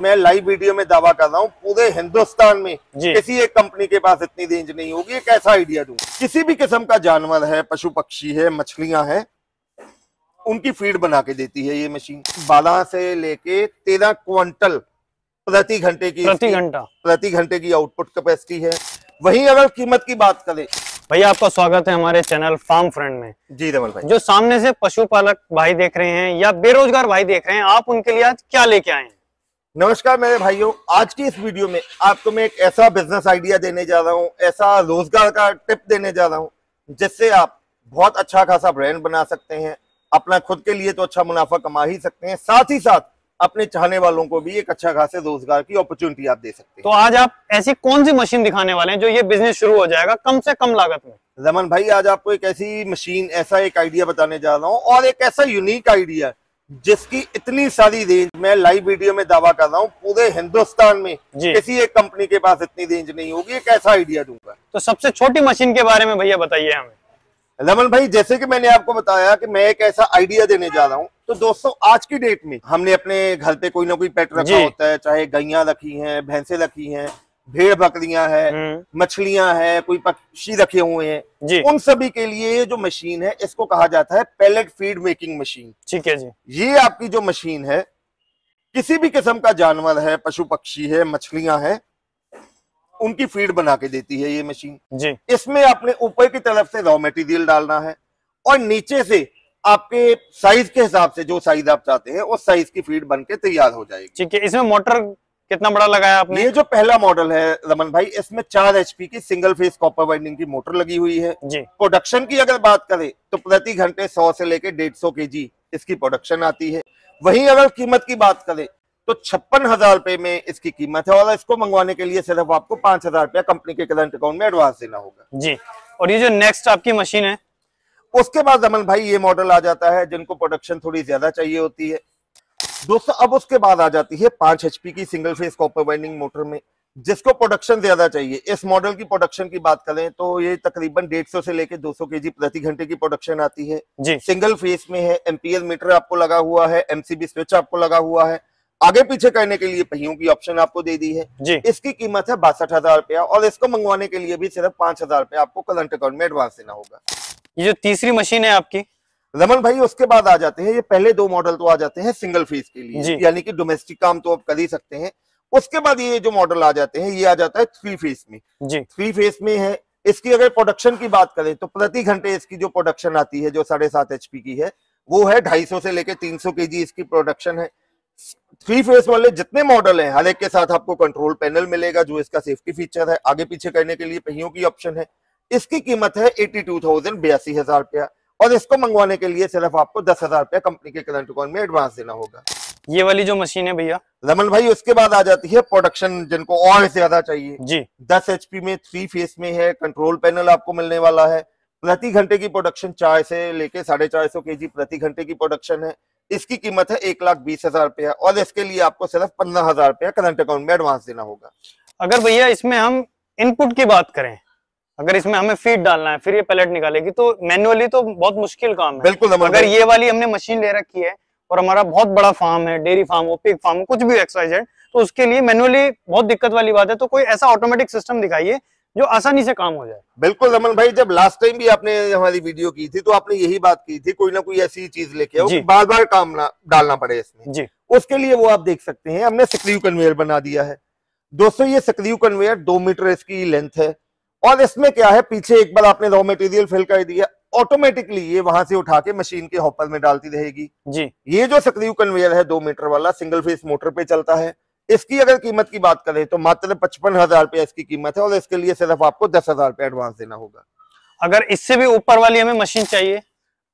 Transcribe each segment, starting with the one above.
मैं live video में दावा कर रहा हूँ पूरे हिंदुस्तान में किसी एक कंपनी के पास इतनी रेंज नहीं होगी एक ऐसा आइडिया दू किसी भी किस्म का जानवर है पशु पक्षी है मछलियां हैं उनकी फीड बना के देती है ये मशीन बारह से लेके तेरह क्वांटल प्रति घंटे की प्रति घंटा प्रति घंटे की आउटपुट कैपेसिटी है वही अगर कीमत की बात करें भैया आपका स्वागत है हमारे चैनल फार्म फ्रेंड में जी रमन भाई जो सामने से पशुपालक भाई देख रहे हैं या बेरोजगार भाई देख रहे हैं आप उनके लिए आज क्या लेके आए हैं नमस्कार मेरे भाइयों आज की इस वीडियो में आपको मैं एक ऐसा बिजनेस आइडिया देने जा रहा हूँ ऐसा रोजगार का टिप देने जा रहा हूँ जिससे आप बहुत अच्छा खासा ब्रांड बना सकते हैं अपना खुद के लिए तो अच्छा मुनाफा कमा ही सकते हैं साथ ही साथ अपने चाहने वालों को भी एक अच्छा खासे रोजगार की अपॉर्चुनिटी आप दे सकते हैं तो आज आप ऐसी कौन सी मशीन दिखाने वाले हैं जो ये बिजनेस शुरू हो जाएगा कम से कम लागत में रमन भाई आज आपको एक ऐसी मशीन ऐसा एक आइडिया बताने जा रहा हूँ और एक ऐसा यूनिक आइडिया जिसकी इतनी सारी रेंज मैं लाइव वीडियो में दावा कर रहा हूँ पूरे हिंदुस्तान में किसी एक कंपनी के पास इतनी रेंज नहीं होगी एक ऐसा आइडिया दूंगा तो सबसे छोटी मशीन के बारे में भैया बताइए हमें रमन भाई जैसे कि मैंने आपको बताया कि मैं एक ऐसा आइडिया देने जा रहा हूँ तो दोस्तों आज की डेट में हमने अपने घर पे कोई ना कोई पेट रखा होता है चाहे गैया रखी है भैंसे रखी है भेड़ बकरियां है हम्म। मछलियां है कोई पक्षी रखे हुए हैं उन सभी के लिए जो मशीन है इसको कहा जाता है पैलेट फीड मेकिंग मशीन ठीक है जी ये आपकी जो मशीन है किसी भी किस्म का जानवर है पशु पक्षी है मछलियां हैं उनकी फीड बना के देती है ये मशीन जी इसमें आपने ऊपर की तरफ से रॉ मेटीरियल डालना है और नीचे से आपके साइज के हिसाब से जो साइज आप चाहते हैं उस साइज की फीड बन के तैयार हो जाएगी ठीक है इसमें मोटर कितना बड़ा लगाया आपने ये जो पहला मॉडल है रमन भाई इसमें चार एचपी की सिंगल फेस कॉपर वाइंडिंग की मोटर लगी हुई है प्रोडक्शन की अगर बात करें तो प्रति घंटे सौ से लेकर डेढ़ सौ के जी इसकी प्रोडक्शन आती है वहीं अगर कीमत की बात करें तो छप्पन हजार रुपए में इसकी कीमत है और इसको मंगवाने के लिए सिर्फ आपको पांच हजार रुपया कंपनी के करंट अकाउंट में एडवांस देना होगा जी और ये जो नेक्स्ट आपकी मशीन है उसके बाद अमन भाई ये मॉडल आ जाता है जिनको प्रोडक्शन थोड़ी ज्यादा चाहिए होती है दोस्तों अब उसके बाद आ जाती है पांच एचपी की single phase copper winding motor में जिसको प्रोडक्शन ज्यादा चाहिए इस मॉडल की प्रोडक्शन की बात करें तो ये तकरीबन 150 से लेके 200 केजी प्रति घंटे की प्रोडक्शन आती है जी सिंगल फेस में है एमपीएल मीटर आपको लगा हुआ है एमसीबी स्विच आपको लगा हुआ है आगे पीछे करने के लिए पहियों की ऑप्शन आपको दे दी है जी इसकी कीमत है बासठ हजार रुपया और इसको मंगवाने के लिए भी सिर्फ पांच हजार रुपया आपको करंट अकाउंट में एडवांस देना होगा ये जो तीसरी मशीन है आपकी रमन भाई उसके बाद आ जाते हैं ये पहले दो मॉडल तो आ जाते हैं सिंगल फेज के लिए यानी कि डोमेस्टिक काम तो आप कर ही सकते हैं उसके बाद ये जो मॉडल आ जाते हैं ये आ जाता है थ्री फेस में थ्री फेस में है इसकी अगर प्रोडक्शन की बात करें तो प्रति घंटे इसकी जो प्रोडक्शन आती है जो साढ़े सात एचपी की है वो है सौ से लेके 300 केजी इसकी प्रोडक्शन है थ्री फेस वाले जितने मॉडल हैं हर एक के साथ आपको कंट्रोल पैनल मिलेगा जो इसका सेफ्टी फीचर है आगे पीछे करने के लिए पहियों की ऑप्शन है इसकी कीमत है एटी टू थाउजेंड बयासी हजार रुपया और इसको मंगवाने के लिए सिर्फ आपको दस हजार रुपया कंपनी के करंट अकाउंट में एडवांस देना होगा ये वाली जो मशीन है भैया रमन भाई उसके बाद आ जाती है प्रोडक्शन जिनको और ज्यादा चाहिए जी दस एच में थ्री फेस में है कंट्रोल पैनल आपको मिलने वाला है प्रति घंटे की प्रोडक्शन चार से लेके साढ़े चार सौ के जी प्रति घंटे की प्रोडक्शन है इसकी कीमत है एक लाख बीस हजार रुपया और इसके लिए आपको सिर्फ पंद्रह हजार रुपया करंट अकाउंट में एडवांस देना होगा अगर भैया इसमें हम इनपुट की बात करें अगर इसमें हमें फीड डालना है फिर ये पैलेट निकालेगी तो मैनुअली तो बहुत मुश्किल काम है बिल्कुल अगर ये वाली हमने मशीन ले रखी है और हमारा बहुत बड़ा फार्म है डेयरी फार्म हो पिग फार्म हो कुछ भी है तो उसके लिए मैनुअली बहुत दिक्कत वाली बात है तो कोई ऐसा ऑटोमेटिक सिस्टम दिखाइए जो आसानी से काम हो जाए बिल्कुल रमन भाई जब लास्ट टाइम भी आपने हमारी वीडियो की थी तो आपने यही बात की थी कोई ना कोई ऐसी चीज लेके आओ बार बार काम ना डालना पड़े इसमें जी उसके लिए वो आप देख सकते हैं हमने सक्रिय कन्वेयर बना दिया है दोस्तों ये सक्रिय कन्वेयर दो मीटर इसकी लेंथ है और इसमें क्या है पीछे एक बार आपने रॉ मटेरियल फिल कर दिया ऑटोमेटिकली ये वहां से उठा के मशीन के हॉपर में डालती रहेगी जी ये जो सक्रिय कन्वेयर है दो मीटर वाला सिंगल फेस मोटर पे चलता है इसकी अगर कीमत की बात करें तो मात्र पचपन हजार रुपया इसकी कीमत है और इसके लिए सिर्फ आपको दस हजार रुपया एडवांस देना होगा अगर इससे भी ऊपर वाली हमें मशीन चाहिए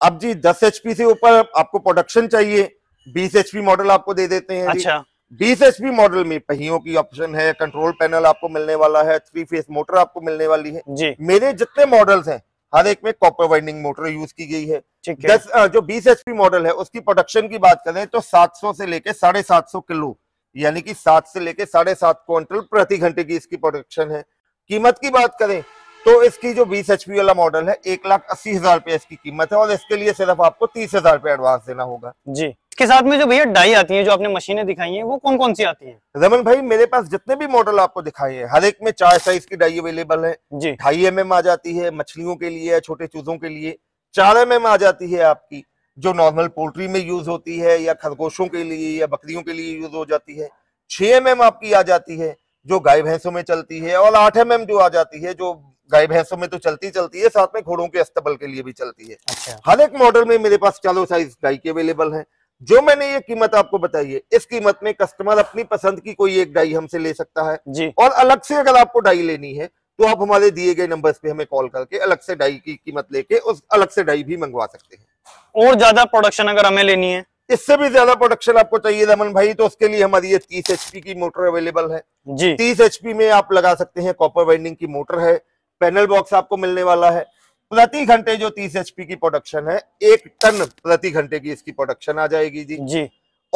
अब जी दस एचपी से ऊपर आपको प्रोडक्शन चाहिए बीस एचपी मॉडल आपको दे देते हैं अच्छा बीएसएसपी मॉडल में पहियों की ऑप्शन है कंट्रोल पैनल आपको मिलने वाला है थ्री फेस मोटर आपको मिलने वाली है जी मेरे जितने मॉडल्स हैं हर एक में कॉपर वाइंडिंग मोटर यूज की गई है दस जो बीस एचपी मॉडल है उसकी प्रोडक्शन की बात करें तो 700 से लेके साढ़े सात सौ किलो यानी कि सात से लेके साढ़े सात क्विंटल प्रति घंटे की इसकी प्रोडक्शन है कीमत की बात करें तो इसकी जो बीस पी वाला मॉडल है एक लाख अस्सी हजार रुपया इसकी कीमत है और इसके लिए सिर्फ आपको तीस हजार रुपया एडवांस देना होगा जी इसके साथ में जो भैया डाई आती है जो आपने मशीनें दिखाई है वो कौन कौन सी आती है रमन भाई मेरे पास जितने भी मॉडल आपको दिखाए हैं हर एक में चार साइज की डाई अवेलेबल है जी ढाई एम एम आ जाती है मछलियों के लिए छोटे चूजों के लिए चार एम एम आ जाती है आपकी जो नॉर्मल पोल्ट्री में यूज होती है या खरगोशों के लिए या बकरियों के लिए यूज हो जाती है छह एम एम आपकी आ जाती है जो गाय भैंसों में चलती है और आठ एम एम जो आ जाती है जो गाय भैंसों में तो चलती चलती है साथ में घोड़ों के अस्तबल के लिए भी चलती है अच्छा। हर एक मॉडल में मेरे पास चारों साइज गाय के अवेलेबल है जो मैंने ये कीमत आपको बताई है इस कीमत में कस्टमर अपनी पसंद की कोई एक डाई हमसे ले सकता है जी और अलग से अगर आपको डाई लेनी है तो आप हमारे दिए गए नंबर्स पे हमें कॉल करके अलग से डाई की कीमत लेके उस अलग से डाई भी मंगवा सकते हैं और ज्यादा प्रोडक्शन अगर हमें लेनी है इससे भी ज्यादा प्रोडक्शन आपको चाहिए रमन भाई तो उसके लिए हमारी ये तीस एचपी की मोटर अवेलेबल है जी तीस एचपी में आप लगा सकते हैं कॉपर वाइंडिंग की मोटर है पैनल बॉक्स आपको मिलने वाला है प्रति घंटे जो 30 एचपी की प्रोडक्शन है एक टन प्रति घंटे की इसकी प्रोडक्शन आ जाएगी जी जी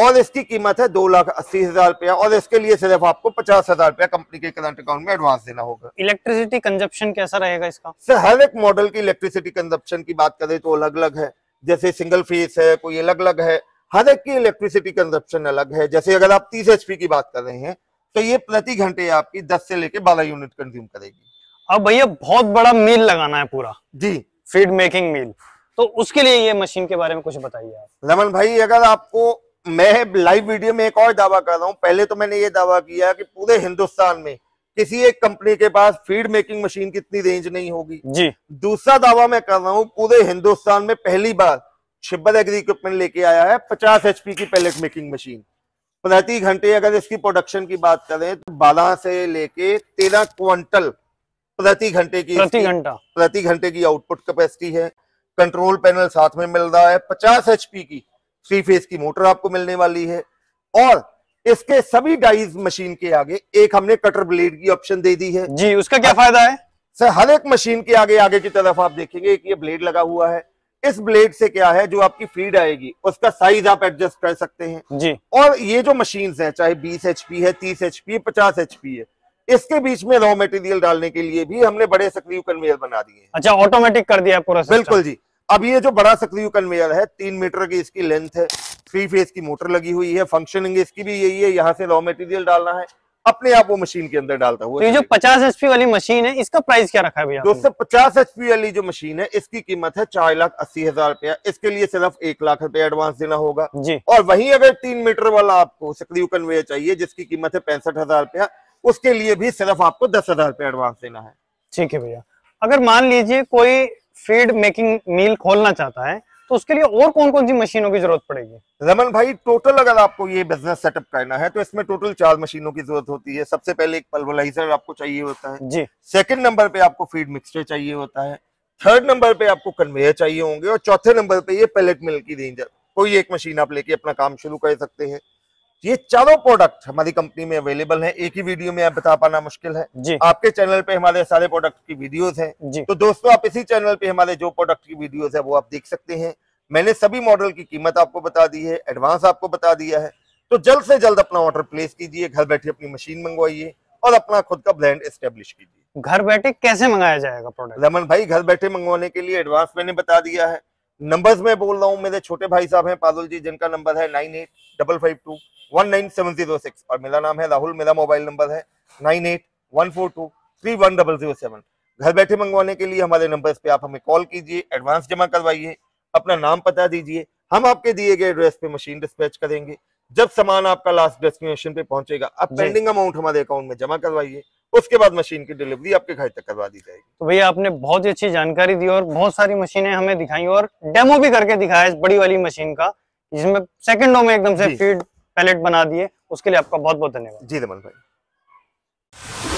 और इसकी कीमत है दो लाख अस्सी हजार रुपया और इसके लिए सिर्फ आपको पचास हजार रुपया कंपनी के करंट अकाउंट में एडवांस देना होगा इलेक्ट्रिसिटी कंजप्शन कैसा रहेगा इसका सर हर एक मॉडल की इलेक्ट्रिसिटी कंजप्शन की बात करें तो अलग अलग है जैसे सिंगल फेस है कोई अलग अलग है हर एक की इलेक्ट्रिसिटी कंजप्शन अलग है जैसे अगर आप तीस एचपी की बात कर रहे हैं तो ये प्रति घंटे आपकी दस से लेकर बारह यूनिट कंज्यूम करेगी अब भैया बहुत बड़ा मील लगाना है पूरा जी फीड मेकिंग मील तो उसके लिए ये मशीन के बारे में कुछ बताइए आप लमन भाई अगर आपको मैं लाइव वीडियो में एक और दावा कर रहा हूँ पहले तो मैंने ये दावा किया कि पूरे हिंदुस्तान में किसी एक कंपनी के पास फीड मेकिंग मशीन की इतनी रेंज नहीं होगी जी दूसरा दावा मैं कर रहा हूँ पूरे हिंदुस्तान में पहली बार छिब्बर एग्री इक्विपमेंट लेके आया है पचास एचपी की पैलेट मेकिंग मशीन प्रति घंटे अगर इसकी प्रोडक्शन की बात करें तो बारह से लेके तेरह क्वांटल प्रति घंटे की प्रति घंटा प्रति घंटे की आउटपुट कैपेसिटी है कंट्रोल पैनल साथ में मिल रहा है पचास एच की थ्री फेज की मोटर आपको मिलने वाली है और इसके सभी डाइज मशीन के आगे एक हमने कटर ब्लेड की ऑप्शन दे दी है जी उसका क्या फायदा है सर हर एक मशीन के आगे आगे की तरफ आप देखेंगे एक ये ब्लेड लगा हुआ है इस ब्लेड से क्या है जो आपकी फीड आएगी उसका साइज आप एडजस्ट कर सकते हैं जी और ये जो मशीन हैं चाहे 20 एचपी है 30 एचपी है पचास एचपी है इसके बीच में रॉ मटेरियल डालने के लिए भी हमने बड़े सक्रिय कन्वेयर बना दिए अच्छा ऑटोमेटिक कर दिया पूरा बिल्कुल जी अब ये जो बड़ा सक्रिय कन्वेयर है तीन मीटर की इसकी लेंथ है थ्री फेज की मोटर लगी हुई है फंक्शनिंग इसकी भी यही है यहाँ से रॉ मटेरियल डालना है अपने आप वो मशीन के अंदर डालता हुआ तो जो 50 एचपी वाली मशीन है इसका प्राइस क्या रखा है दोस्तों पचास एचपी वाली जो मशीन है इसकी कीमत है चार लाख अस्सी हजार रुपया इसके लिए सिर्फ एक लाख रुपया एडवांस देना होगा जी और वहीं अगर तीन मीटर वाला आपको सक्रिय कन्वेयर चाहिए जिसकी कीमत है पैंसठ हजार रुपया उसके लिए भी सिर्फ आपको दस हजार रुपये एडवांस देना है ठीक है भैया अगर मान लीजिए कोई फीड मेकिंग मिल खोलना चाहता है तो उसके लिए और कौन कौन सी मशीनों की जरूरत पड़ेगी रमन भाई टोटल अगर आपको ये बिजनेस सेटअप करना है तो इसमें टोटल चार मशीनों की जरूरत होती है सबसे पहले एक पल्वलाइजर आपको चाहिए होता है जी सेकंड नंबर पे आपको फीड मिक्सचर चाहिए होता है थर्ड नंबर पे आपको कन्वेयर चाहिए होंगे और चौथे नंबर पे ये पैलेट मिल की रेंजर कोई एक मशीन आप लेके अपना काम शुरू कर सकते हैं तो ये चारों प्रोडक्ट हमारी कंपनी में अवेलेबल है एक ही वीडियो में आप बता पाना मुश्किल है जी। आपके चैनल पे हमारे सारे प्रोडक्ट की वीडियोस हैं तो दोस्तों आप इसी चैनल पे हमारे जो प्रोडक्ट की वीडियोस है वो आप देख सकते हैं मैंने सभी मॉडल की कीमत आपको बता दी है एडवांस आपको बता दिया है तो जल्द से जल्द अपना ऑर्डर प्लेस कीजिए घर बैठे अपनी मशीन मंगवाइए और अपना खुद का ब्रांड स्टेब्लिश कीजिए घर बैठे कैसे मंगाया जाएगा प्रोडक्ट रमन भाई घर बैठे मंगवाने के लिए एडवांस मैंने बता दिया है नंबर्स में बोल रहा हूँ मेरे छोटे भाई साहब हैं पादुल जी जिनका नंबर है nine eight double five two one nine seven zero six और मेरा नाम है राहुल मेरा मोबाइल नंबर है nine eight one four two three one double zero seven घर बैठे मंगवाने के लिए हमारे नंबर्स पे आप हमें कॉल कीजिए एडवांस जमा करवाइए अपना नाम पता दीजिए हम आपके दिए गए एड्रेस पे मशीन डिस्पैच करेंगे जब सामान आपका लास्ट डेस्टिनेशन पे पहुंचेगा आप पेंडिंग अमाउंट हमारे अकाउंट में जमा करवाइए उसके बाद मशीन की डिलीवरी आपके घर तक करवा दी जाएगी तो भैया आपने बहुत ही अच्छी जानकारी दी और बहुत सारी मशीनें हमें दिखाई और डेमो भी करके दिखाया इस बड़ी वाली मशीन का जिसमें सेकंडों में एकदम से फीड पैलेट बना दिए उसके लिए आपका बहुत बहुत धन्यवाद जी दमन भाई